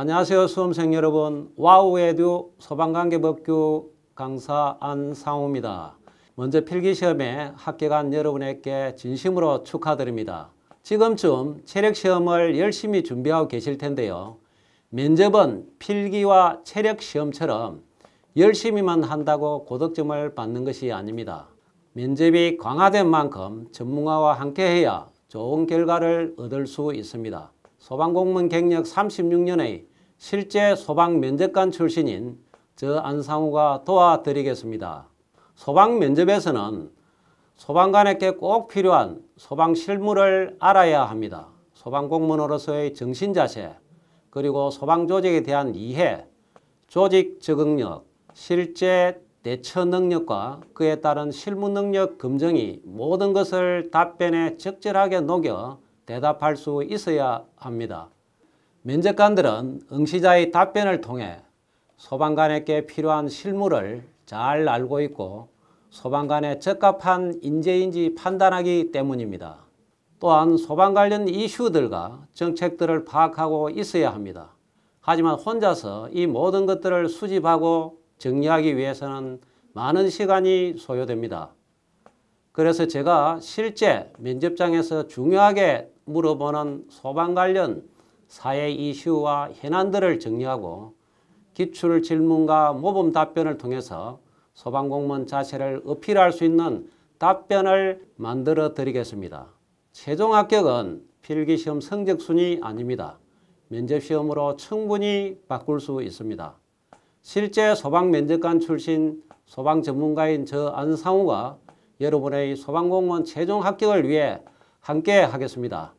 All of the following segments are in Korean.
안녕하세요 수험생 여러분 와우에듀 소방관계법규 강사 안상우입니다. 먼저 필기시험에 합격한 여러분에게 진심으로 축하드립니다. 지금쯤 체력시험을 열심히 준비하고 계실 텐데요. 면접은 필기와 체력시험처럼 열심히만 한다고 고득점을 받는 것이 아닙니다. 면접이 강화된 만큼 전문가와 함께해야 좋은 결과를 얻을 수 있습니다. 소방공무원 경력 36년의 실제 소방면접관 출신인 저 안상우가 도와드리겠습니다. 소방면접에서는 소방관에게 꼭 필요한 소방 실무를 알아야 합니다. 소방공무원으로서의 정신자세, 그리고 소방조직에 대한 이해, 조직 적응력, 실제 대처 능력과 그에 따른 실무 능력 검증이 모든 것을 답변에 적절하게 녹여 대답할 수 있어야 합니다. 면접관들은 응시자의 답변을 통해 소방관에게 필요한 실무를 잘 알고 있고 소방관에 적합한 인재인지 판단하기 때문입니다. 또한 소방 관련 이슈들과 정책들을 파악하고 있어야 합니다. 하지만 혼자서 이 모든 것들을 수집하고 정리하기 위해서는 많은 시간이 소요됩니다. 그래서 제가 실제 면접장에서 중요하게 물어보는 소방 관련 사회 이슈와 현안들을 정리하고 기출 질문과 모범 답변을 통해서 소방공무원 자세를 어필할 수 있는 답변을 만들어 드리겠습니다. 최종 합격은 필기시험 성적순이 아닙니다. 면접시험으로 충분히 바꿀 수 있습니다. 실제 소방면접관 출신 소방 전문가인 저 안상우가 여러분의 소방공무원 최종 합격을 위해 함께 하겠습니다.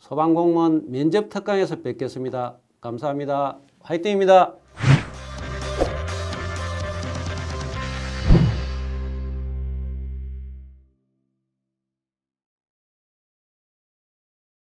소방공무원 면접 특강에서 뵙겠습니다. 감사합니다. 화이팅입니다.